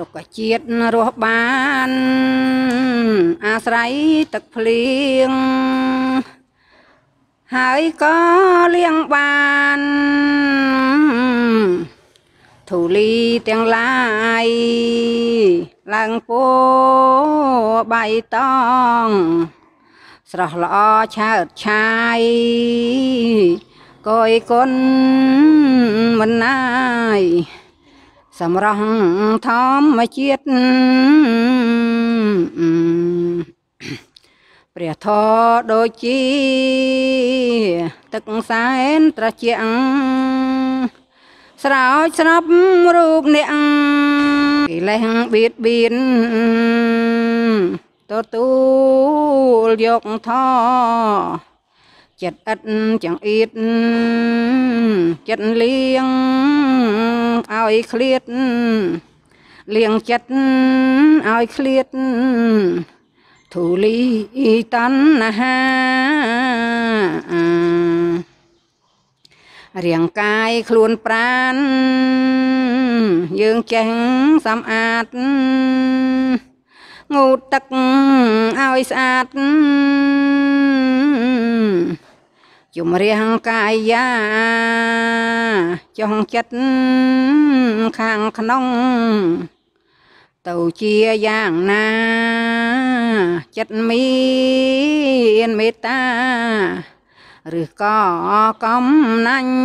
រុក្ខជាតិរស់បាន អាស្រ័យទឹកភ្លៀងហើយក៏លៀងបាន ធូលីទាំងឡាយឡើងពោបៃតងស្រស់ល្អឆើតឆាយកយគុណសម្រស់ធម្មជាតិព្រះធរដូចជា ទឹកសែនត្រជាក់ស្រោចស្នប់រូបអ្នកកិលេសបៀតបៀនទទួលយកធចិត្តឥតចង្អៀតចិត្តលៀងឲ្យឃ្លាតលៀងចិត្តឲ្យឃ្លាត ធូលីតណ្ហារាងកាយខ្លួនប្រាណយើងចេះសម្អាតងូតទឹកឲ្យស្អាតជំរះកាយាចង់ចិត្តខាងក្នុងទៅជាយ៉ាងណាចិត្តមានមេត្តាឬក៏កំណាញ់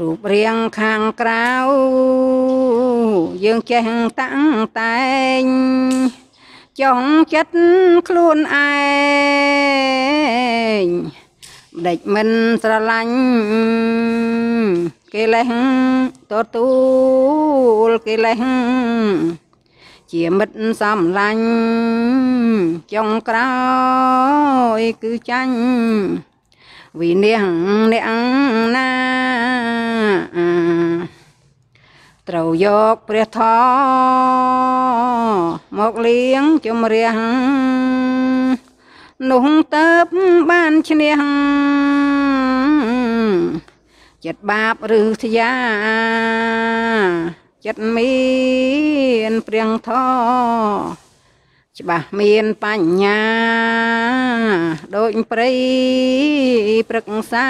រូបរាងខាងក្រៅយើងចេះតាំងតែងចង់ចិត្តខ្លួនឯងដេចមិនស្រឡាញ់គេលេះតទួលគេលេះជាមិត្តសំឡាញ់ចុងក្រោយគឺចាញ់វិនាងអ្នកណាត្រូវយកព្រះធម៌មកលៀងជំរះនោះតើបបានឈ្នះចិត្តបាបឬធ្យាចិត្តមានព្រៀងធច្បាស់មានបញ្ញាដូចព្រៃព្រឹកសា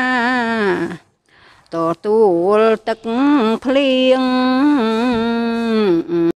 តទួលទឹកភ្លៀង